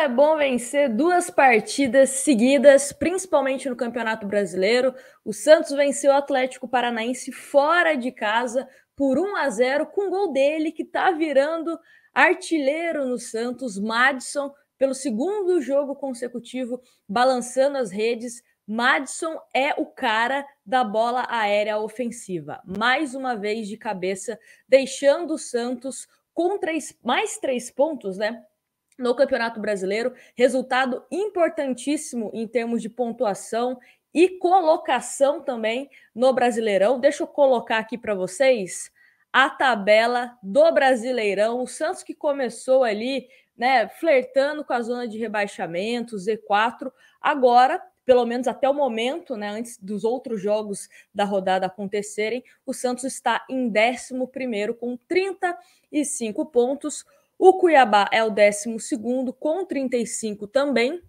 é bom vencer duas partidas seguidas, principalmente no Campeonato Brasileiro. O Santos venceu o Atlético Paranaense fora de casa por 1 a 0 com o gol dele que está virando artilheiro no Santos, Madison, pelo segundo jogo consecutivo, balançando as redes. Madison é o cara da bola aérea ofensiva. Mais uma vez de cabeça, deixando o Santos com três, mais três pontos, né? no Campeonato Brasileiro. Resultado importantíssimo em termos de pontuação e colocação também no Brasileirão. Deixa eu colocar aqui para vocês a tabela do Brasileirão. O Santos que começou ali, né, flertando com a zona de rebaixamento, Z4, agora pelo menos até o momento, né, antes dos outros jogos da rodada acontecerem, o Santos está em 11 com 35 pontos. O Cuiabá é o 12 com 35 também.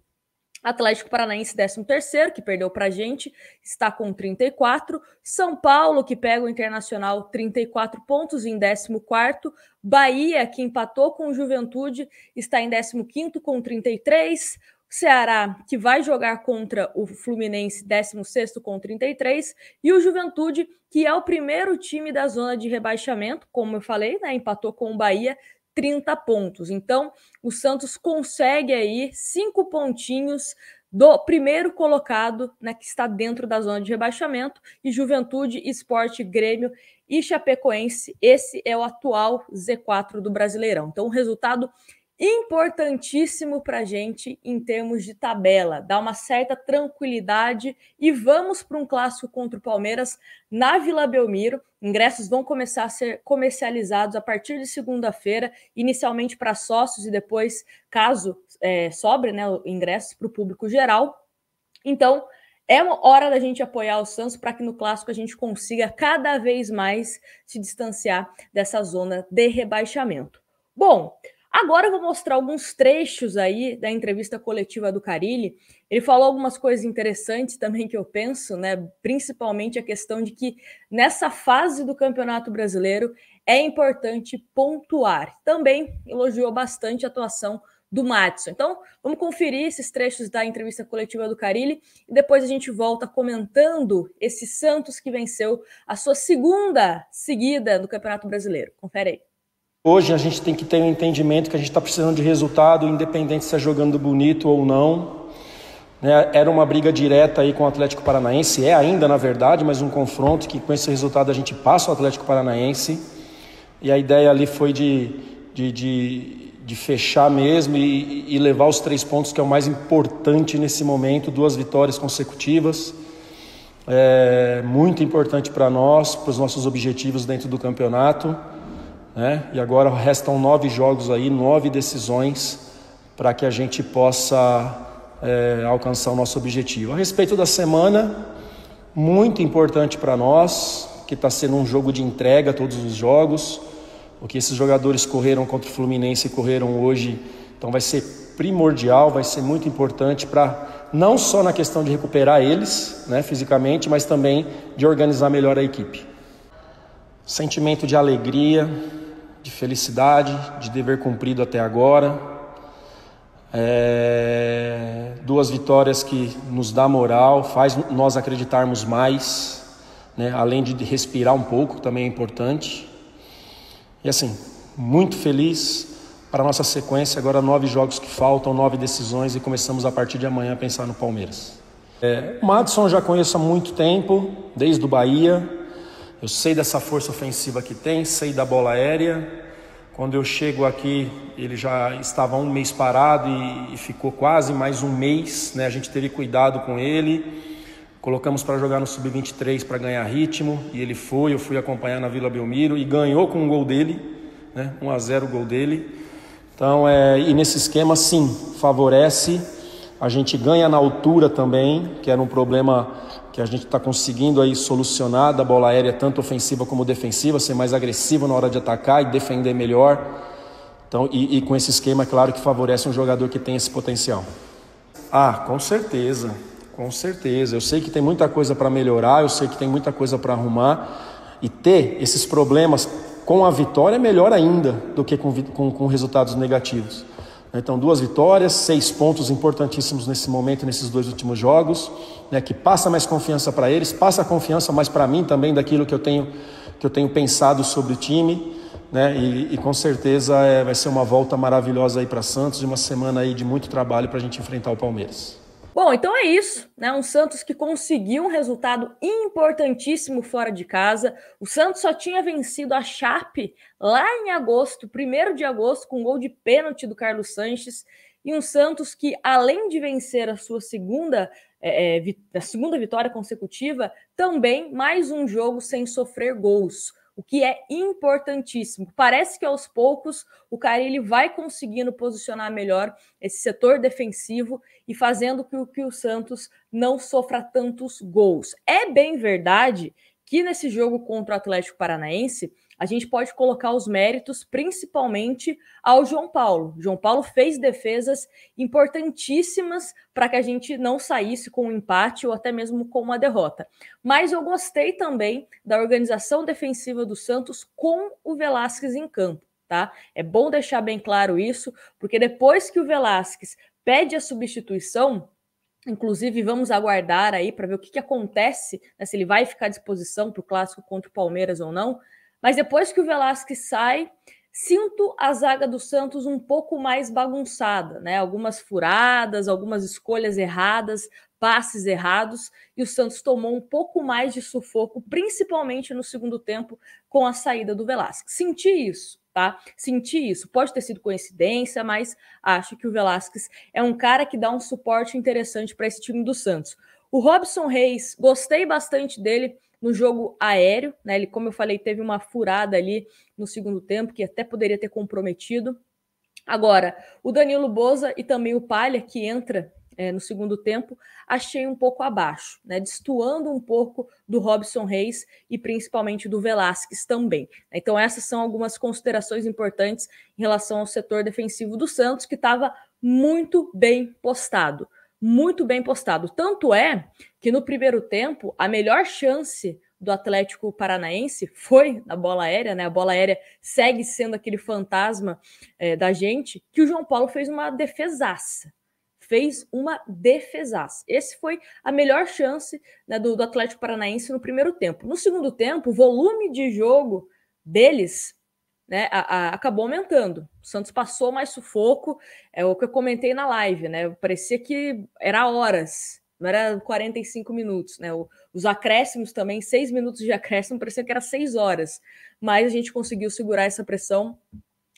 Atlético Paranaense, 13º, que perdeu para a gente, está com 34. São Paulo, que pega o Internacional, 34 pontos em 14º. Bahia, que empatou com o Juventude, está em 15º com 33. Ceará, que vai jogar contra o Fluminense, 16º com 33. E o Juventude, que é o primeiro time da zona de rebaixamento, como eu falei, né, empatou com o Bahia, 30 pontos. Então, o Santos consegue aí cinco pontinhos do primeiro colocado, né, que está dentro da zona de rebaixamento, e Juventude, Esporte, Grêmio e Chapecoense. Esse é o atual Z4 do Brasileirão. Então, um resultado importantíssimo para a gente em termos de tabela, dá uma certa tranquilidade e vamos para um clássico contra o Palmeiras na Vila Belmiro. Ingressos vão começar a ser comercializados a partir de segunda-feira, inicialmente para sócios e depois, caso é, sobre, né, ingressos para o público geral. Então, é uma hora da gente apoiar o Santos para que no clássico a gente consiga cada vez mais se distanciar dessa zona de rebaixamento. Bom, Agora eu vou mostrar alguns trechos aí da entrevista coletiva do Carilli. Ele falou algumas coisas interessantes também que eu penso, né? Principalmente a questão de que nessa fase do Campeonato Brasileiro é importante pontuar. Também elogiou bastante a atuação do Matson. Então, vamos conferir esses trechos da entrevista coletiva do Carilli e depois a gente volta comentando esse Santos que venceu a sua segunda seguida do Campeonato Brasileiro. Confere aí. Hoje a gente tem que ter um entendimento que a gente está precisando de resultado, independente se é jogando bonito ou não. Né? Era uma briga direta aí com o Atlético Paranaense, é ainda na verdade, mas um confronto que com esse resultado a gente passa o Atlético Paranaense. E a ideia ali foi de, de, de, de fechar mesmo e, e levar os três pontos, que é o mais importante nesse momento, duas vitórias consecutivas. É muito importante para nós, para os nossos objetivos dentro do campeonato né? E agora restam nove jogos aí, nove decisões para que a gente possa é, alcançar o nosso objetivo. A respeito da semana, muito importante para nós, que está sendo um jogo de entrega todos os jogos. O que esses jogadores correram contra o Fluminense e correram hoje, então vai ser primordial, vai ser muito importante para não só na questão de recuperar eles, né, fisicamente, mas também de organizar melhor a equipe. Sentimento de alegria, de felicidade, de dever cumprido até agora, é, duas vitórias que nos dá moral, faz nós acreditarmos mais, né? além de respirar um pouco, também é importante. E assim, muito feliz para a nossa sequência, agora nove jogos que faltam, nove decisões e começamos a partir de amanhã a pensar no Palmeiras. É, o Madison já conheço há muito tempo, desde o Bahia, eu sei dessa força ofensiva que tem, sei da bola aérea. Quando eu chego aqui, ele já estava um mês parado e, e ficou quase mais um mês. Né? A gente teve cuidado com ele. Colocamos para jogar no Sub-23 para ganhar ritmo. E ele foi, eu fui acompanhar na Vila Belmiro e ganhou com um gol dele. Né? 1 a 0 o gol dele. Então, é, e nesse esquema, sim, favorece a gente ganha na altura também, que era um problema que a gente está conseguindo aí solucionar da bola aérea, tanto ofensiva como defensiva, ser mais agressivo na hora de atacar e defender melhor. Então, e, e com esse esquema, claro que favorece um jogador que tem esse potencial. Ah, com certeza, com certeza. Eu sei que tem muita coisa para melhorar, eu sei que tem muita coisa para arrumar. E ter esses problemas com a vitória é melhor ainda do que com, com, com resultados negativos. Né, então, duas vitórias, seis pontos importantíssimos nesse momento, nesses dois últimos jogos, né, que passa mais confiança para eles, passa confiança mais para mim também daquilo que eu tenho, que eu tenho pensado sobre o time. Né, e, e com certeza é, vai ser uma volta maravilhosa aí para Santos e uma semana aí de muito trabalho para a gente enfrentar o Palmeiras. Bom, então é isso, né? Um Santos que conseguiu um resultado importantíssimo fora de casa. O Santos só tinha vencido a Chape lá em agosto, primeiro de agosto, com um gol de pênalti do Carlos Sanches. E um Santos que, além de vencer a sua segunda, é, vi a segunda vitória consecutiva, também mais um jogo sem sofrer gols o que é importantíssimo. Parece que aos poucos o ele vai conseguindo posicionar melhor esse setor defensivo e fazendo com que o Santos não sofra tantos gols. É bem verdade que nesse jogo contra o Atlético Paranaense a gente pode colocar os méritos principalmente ao João Paulo. João Paulo fez defesas importantíssimas para que a gente não saísse com um empate ou até mesmo com uma derrota. Mas eu gostei também da organização defensiva do Santos com o Velasquez em campo. Tá? É bom deixar bem claro isso, porque depois que o Velasquez pede a substituição, Inclusive, vamos aguardar aí para ver o que, que acontece, né, se ele vai ficar à disposição para o clássico contra o Palmeiras ou não. Mas depois que o Velasque sai, sinto a zaga do Santos um pouco mais bagunçada, né? Algumas furadas, algumas escolhas erradas, passes errados, e o Santos tomou um pouco mais de sufoco, principalmente no segundo tempo, com a saída do Velasque. Senti isso. Tá? Senti isso. Pode ter sido coincidência, mas acho que o Velasquez é um cara que dá um suporte interessante para esse time do Santos. O Robson Reis, gostei bastante dele no jogo aéreo, né? Ele, como eu falei, teve uma furada ali no segundo tempo que até poderia ter comprometido. Agora, o Danilo Boza e também o Palha, que entra é, no segundo tempo, achei um pouco abaixo, né? Destoando um pouco do Robson Reis e principalmente do Velasquez também. Né? Então, essas são algumas considerações importantes em relação ao setor defensivo do Santos, que estava muito bem postado muito bem postado. Tanto é que no primeiro tempo, a melhor chance do Atlético Paranaense foi na bola aérea, né? A bola aérea segue sendo aquele fantasma é, da gente, que o João Paulo fez uma defesaça. Fez uma defesaça. Esse foi a melhor chance né, do, do Atlético Paranaense no primeiro tempo. No segundo tempo, o volume de jogo deles né, a, a, acabou aumentando. O Santos passou mais sufoco, é o que eu comentei na live, né? Parecia que era horas, não era 45 minutos, né? O, os acréscimos também, seis minutos de acréscimo, parecia que era seis horas. Mas a gente conseguiu segurar essa pressão.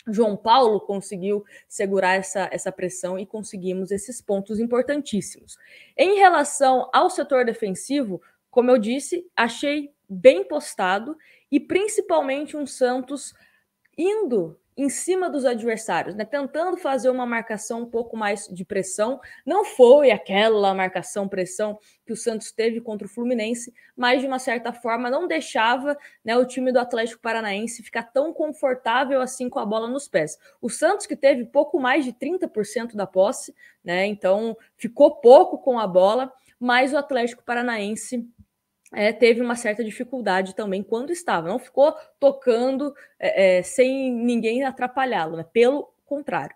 João Paulo conseguiu segurar essa, essa pressão e conseguimos esses pontos importantíssimos. Em relação ao setor defensivo, como eu disse, achei bem postado e principalmente um Santos indo em cima dos adversários, né? tentando fazer uma marcação um pouco mais de pressão. Não foi aquela marcação pressão que o Santos teve contra o Fluminense, mas de uma certa forma não deixava né, o time do Atlético Paranaense ficar tão confortável assim com a bola nos pés. O Santos que teve pouco mais de 30% da posse, né? então ficou pouco com a bola, mas o Atlético Paranaense é, teve uma certa dificuldade também quando estava. Não ficou tocando é, é, sem ninguém atrapalhá-lo, né? pelo contrário.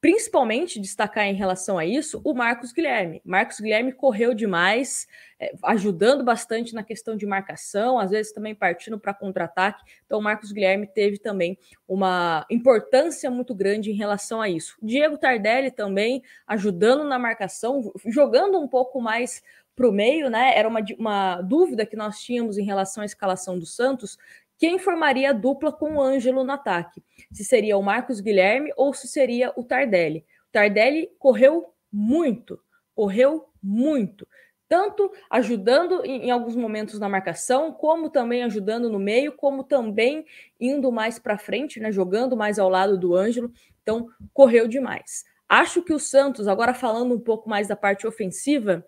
Principalmente destacar em relação a isso o Marcos Guilherme. Marcos Guilherme correu demais, é, ajudando bastante na questão de marcação, às vezes também partindo para contra-ataque. Então, o Marcos Guilherme teve também uma importância muito grande em relação a isso. Diego Tardelli também ajudando na marcação, jogando um pouco mais para o meio, né? Era uma, uma dúvida que nós tínhamos em relação à escalação do Santos, quem formaria a dupla com o Ângelo no ataque? Se seria o Marcos Guilherme ou se seria o Tardelli? O Tardelli correu muito, correu muito, tanto ajudando em, em alguns momentos na marcação, como também ajudando no meio, como também indo mais para frente, né, jogando mais ao lado do Ângelo. Então, correu demais. Acho que o Santos, agora falando um pouco mais da parte ofensiva,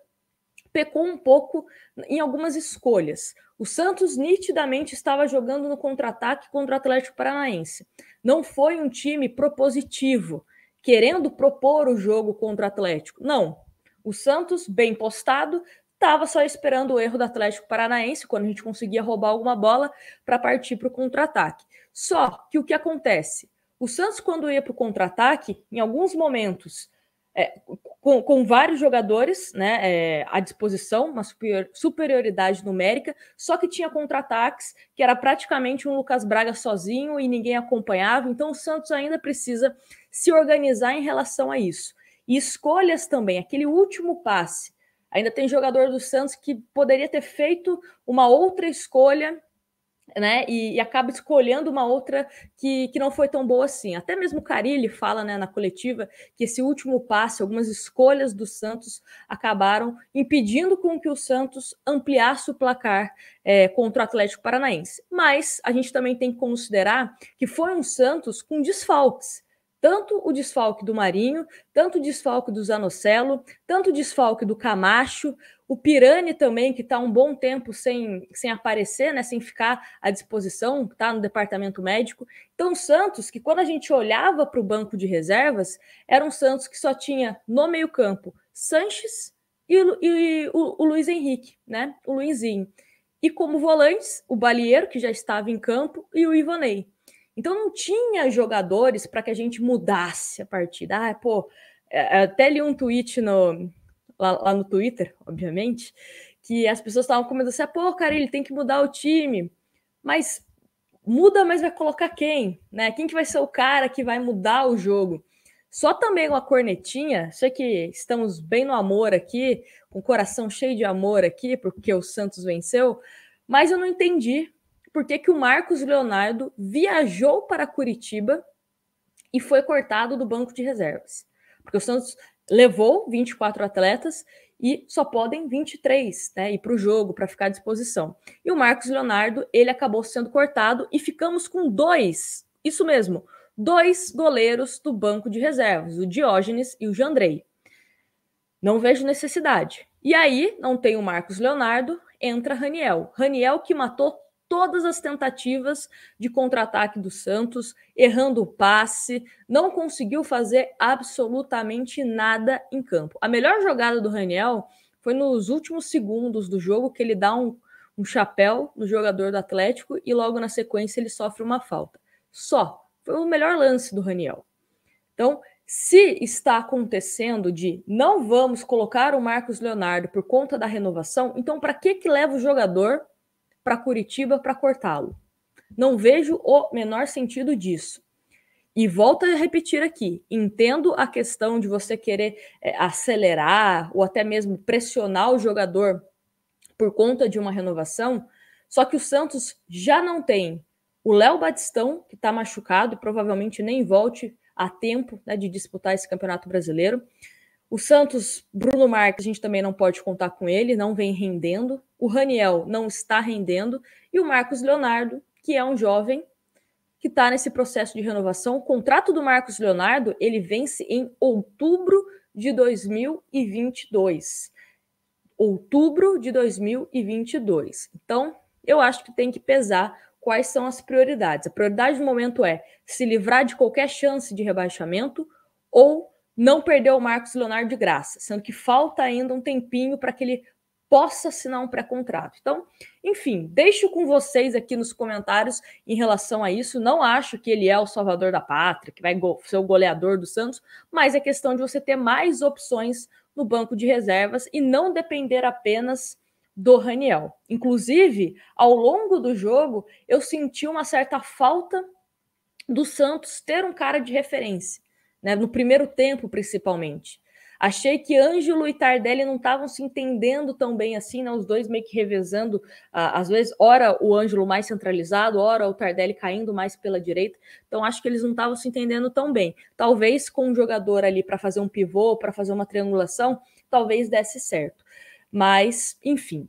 pecou um pouco em algumas escolhas. O Santos nitidamente estava jogando no contra-ataque contra o Atlético Paranaense. Não foi um time propositivo, querendo propor o jogo contra o Atlético. Não. O Santos, bem postado, estava só esperando o erro do Atlético Paranaense, quando a gente conseguia roubar alguma bola, para partir para o contra-ataque. Só que o que acontece? O Santos, quando ia para o contra-ataque, em alguns momentos é, com, com, vários jogadores né, é, à disposição, uma superior, superioridade numérica, só que tinha contra-ataques, que era praticamente um Lucas Braga sozinho e ninguém acompanhava, então o Santos ainda precisa se organizar em relação a isso. E escolhas também, aquele último passe. Ainda tem jogador do Santos que poderia ter feito uma outra escolha né? E, e, acaba escolhendo uma outra que, que não foi tão boa assim. Até mesmo o Carilli fala né, na coletiva que esse último passe, algumas escolhas do Santos acabaram impedindo com que o Santos ampliasse o placar é, contra o Atlético Paranaense. Mas a gente também tem que considerar que foi um Santos com desfalques tanto o desfalque do Marinho, tanto o desfalque do Zanocelo, tanto o desfalque do Camacho. O Pirani também, que está um bom tempo sem, sem aparecer, né, sem ficar à disposição, está no departamento médico. Então, o Santos, que quando a gente olhava para o banco de reservas, era um Santos que só tinha no meio-campo Sanches e, e o, o, Luiz Henrique, né? O Luizinho. E como volantes, o Balieiro, que já estava em campo, e o Ivanei. Então não tinha jogadores para que a gente mudasse a partida. Ah, pô, é, é, até li um tweet no, lá, lá no Twitter, obviamente, que as pessoas estavam comentando assim: ah, pô, cara, ele tem que mudar o time, mas muda, mas vai colocar quem? Né? Quem que vai ser o cara que vai mudar o jogo? Só também uma cornetinha, sei que estamos bem no amor aqui, com o coração cheio de amor aqui, porque o Santos venceu, mas eu não entendi por que, que o Marcos Leonardo viajou para Curitiba e foi cortado do banco de reservas. Porque o Santos levou 24 atletas e só podem 23 né, ir para o jogo para ficar à disposição. E o Marcos Leonardo ele acabou sendo cortado e ficamos com dois, isso mesmo, dois goleiros do banco de reservas, o Diógenes e o Jandrei. Não vejo necessidade. E aí, não tem o Marcos Leonardo, entra Raniel. Raniel que matou todas as tentativas de contra-ataque do Santos, errando o passe, não conseguiu fazer absolutamente nada em campo. A melhor jogada do Raniel foi nos últimos segundos do jogo que ele dá um, um chapéu no jogador do Atlético e logo na sequência ele sofre uma falta. Só. Foi o melhor lance do Raniel. Então, se está acontecendo de não vamos colocar o Marcos Leonardo por conta da renovação, então para que que leva o jogador para Curitiba para cortá-lo. Não vejo o menor sentido disso. E volto a repetir aqui: entendo a questão de você querer é, acelerar ou até mesmo pressionar o jogador por conta de uma renovação, só que o Santos já não tem o Léo Batistão, que está machucado e provavelmente nem volte a tempo né, de disputar esse campeonato brasileiro. O Santos, Bruno Marques, a gente também não pode contar com ele, não vem rendendo o Raniel não está rendendo, e o Marcos Leonardo, que é um jovem que está nesse processo de renovação. O contrato do Marcos Leonardo ele vence em outubro de 2022. Outubro de 2022. Então, eu acho que tem que pesar quais são as prioridades. A prioridade do momento é se livrar de qualquer chance de rebaixamento ou não perder o Marcos Leonardo de graça, sendo que falta ainda um tempinho para que ele possa assinar um pré-contrato. Então, enfim, deixo com vocês aqui nos comentários em relação a isso. Não acho que ele é o salvador da pátria, que vai ser o goleador do Santos, mas é questão de você ter mais opções no banco de reservas e não depender apenas do Raniel. Inclusive, ao longo do jogo, eu senti uma certa falta do Santos ter um cara de referência, né? No primeiro tempo, principalmente. Achei que Ângelo e Tardelli não estavam se entendendo tão bem assim, né? Os dois meio que revezando, ah, às vezes, ora o Ângelo mais centralizado, ora o Tardelli caindo mais pela direita. Então acho que eles não estavam se entendendo tão bem. Talvez com um jogador ali para fazer um pivô, para fazer uma triangulação, talvez desse certo. Mas, enfim.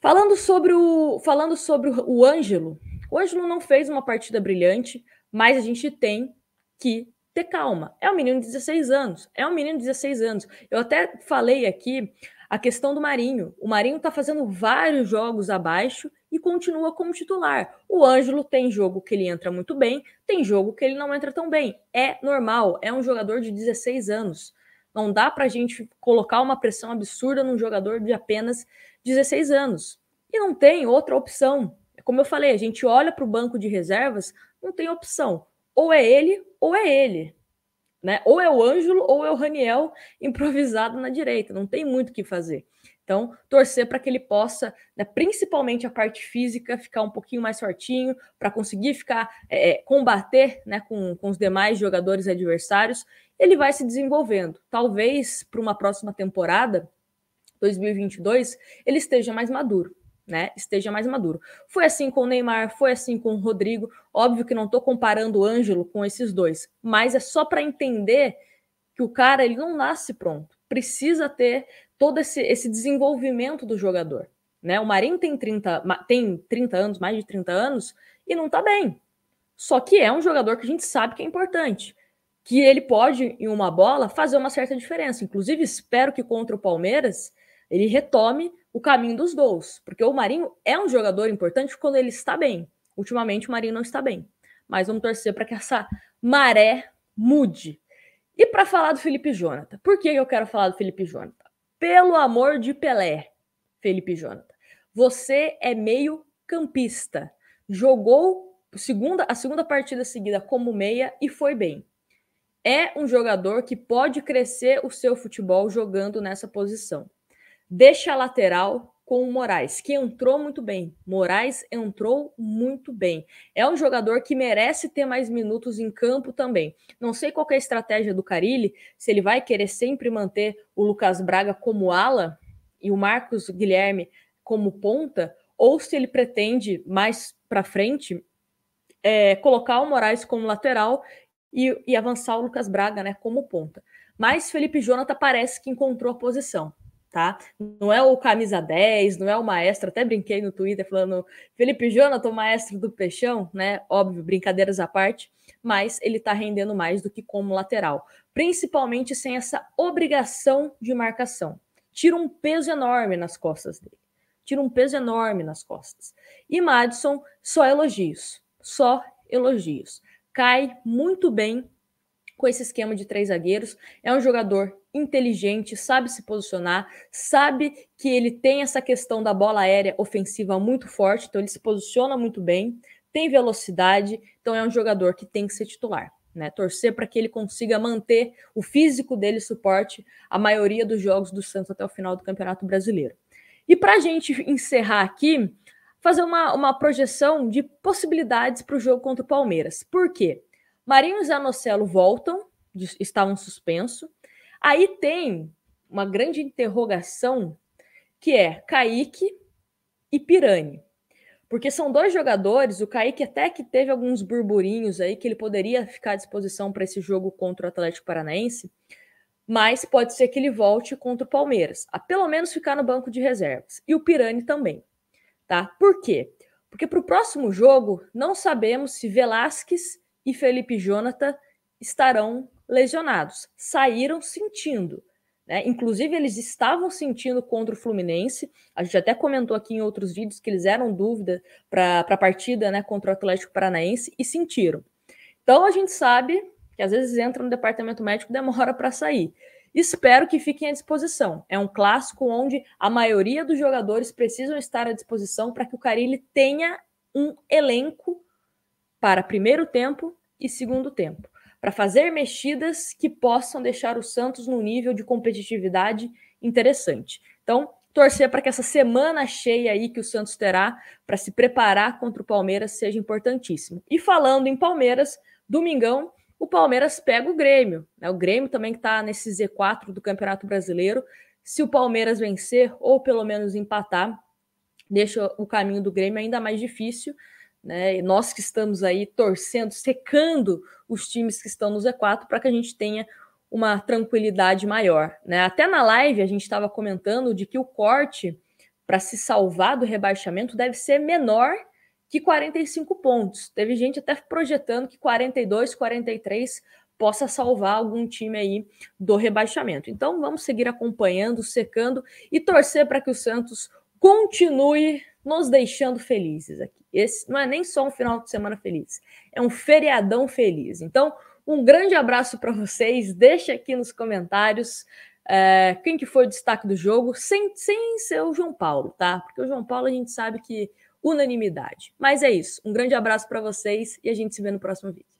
Falando sobre o falando sobre o Ângelo, o Ângelo não fez uma partida brilhante, mas a gente tem que ter calma. É um menino de 16 anos. É um menino de 16 anos. Eu até falei aqui a questão do Marinho. O Marinho tá fazendo vários jogos abaixo e continua como titular. O Ângelo tem jogo que ele entra muito bem, tem jogo que ele não entra tão bem. É normal, é um jogador de 16 anos. Não dá para a gente colocar uma pressão absurda num jogador de apenas 16 anos. E não tem outra opção. É como eu falei, a gente olha para o banco de reservas, não tem opção ou é ele ou é ele. Né? Ou é o Ângelo ou é o Raniel improvisado na direita, não tem muito o que fazer. Então, torcer para que ele possa, né, principalmente a parte física, ficar um pouquinho mais fortinho, para conseguir ficar, é, é, combater né, com, com os demais jogadores adversários. Ele vai se desenvolvendo. Talvez para uma próxima temporada, 2022, ele esteja mais maduro né, esteja mais maduro. Foi assim com o Neymar, foi assim com o Rodrigo. Óbvio que não estou comparando o Ângelo com esses dois, mas é só para entender que o cara ele não nasce pronto. Precisa ter todo esse, esse desenvolvimento do jogador. Né? O Marinho tem 30, tem 30 anos, mais de 30 anos, e não está bem. Só que é um jogador que a gente sabe que é importante. Que ele pode, em uma bola, fazer uma certa diferença. Inclusive, espero que contra o Palmeiras ele retome o caminho dos gols, porque o Marinho é um jogador importante quando ele está bem. Ultimamente o Marinho não está bem, mas vamos torcer para que essa maré mude. E para falar do Felipe Jonathan, por que eu quero falar do Felipe Jonathan? Pelo amor de Pelé, Felipe Jonathan, você é meio campista, jogou segunda, a segunda partida seguida como meia e foi bem é um jogador que pode crescer o seu futebol jogando nessa posição deixa a lateral com o Moraes, que entrou muito bem. Moraes entrou muito bem. É um jogador que merece ter mais minutos em campo também. Não sei qual é a estratégia do Carilli, se ele vai querer sempre manter o Lucas Braga como ala e o Marcos Guilherme como ponta, ou se ele pretende mais para frente é, colocar o Moraes como lateral e, e avançar o Lucas Braga né, como ponta. Mas Felipe Jonathan parece que encontrou a posição tá? Não é o camisa 10, não é o maestro, até brinquei no Twitter falando Felipe Jonathan, maestro do Peixão, né? Óbvio, brincadeiras à parte, mas ele tá rendendo mais do que como lateral, principalmente sem essa obrigação de marcação. Tira um peso enorme nas costas dele. Tira um peso enorme nas costas. E Madison, só elogios, só elogios. Cai muito bem com esse esquema de três zagueiros. É um jogador inteligente, sabe se posicionar, sabe que ele tem essa questão da bola aérea ofensiva muito forte, então ele se posiciona muito bem, tem velocidade, então é um jogador que tem que ser titular. Né, torcer para que ele consiga manter o físico dele suporte a maioria dos jogos do Santos até o final do Campeonato Brasileiro. E para a gente encerrar aqui, fazer uma, uma projeção de possibilidades para o jogo contra o Palmeiras. Por quê? Marinho e Zanocelo voltam, estavam suspenso. Aí tem uma grande interrogação que é Kaique e Pirani. Porque são dois jogadores, o Kaique até que teve alguns burburinhos aí que ele poderia ficar à disposição para esse jogo contra o Atlético Paranaense, mas pode ser que ele volte contra o Palmeiras, a pelo menos ficar no banco de reservas. E o Pirani também, tá? Por quê? Porque para o próximo jogo, não sabemos se Velasquez e Felipe Jonathan estarão lesionados. Saíram sentindo. Né? Inclusive, eles estavam sentindo contra o Fluminense. A gente até comentou aqui em outros vídeos que eles eram dúvida para a partida né, contra o Atlético Paranaense e sentiram. Então, a gente sabe que às vezes entra no departamento médico demora para sair. Espero que fiquem à disposição. É um clássico onde a maioria dos jogadores precisam estar à disposição para que o Carilli tenha um elenco para primeiro tempo e segundo tempo, para fazer mexidas que possam deixar o Santos num nível de competitividade interessante. Então, torcer para que essa semana cheia aí que o Santos terá para se preparar contra o Palmeiras seja importantíssimo. E falando em Palmeiras, domingão o Palmeiras pega o Grêmio, né? O Grêmio também que está nesse Z4 do Campeonato Brasileiro. Se o Palmeiras vencer ou pelo menos empatar, deixa o caminho do Grêmio ainda mais difícil. Né? E nós que estamos aí torcendo, secando os times que estão no Z4 para que a gente tenha uma tranquilidade maior. Né? Até na live a gente estava comentando de que o corte para se salvar do rebaixamento deve ser menor que 45 pontos. Teve gente até projetando que 42, 43 possa salvar algum time aí do rebaixamento. Então vamos seguir acompanhando, secando e torcer para que o Santos continue nos deixando felizes aqui. Esse não é nem só um final de semana feliz, é um feriadão feliz. Então, um grande abraço para vocês. Deixa aqui nos comentários é, quem que foi o destaque do jogo, sem, sem ser o João Paulo, tá? Porque o João Paulo a gente sabe que unanimidade. Mas é isso. Um grande abraço para vocês e a gente se vê no próximo vídeo.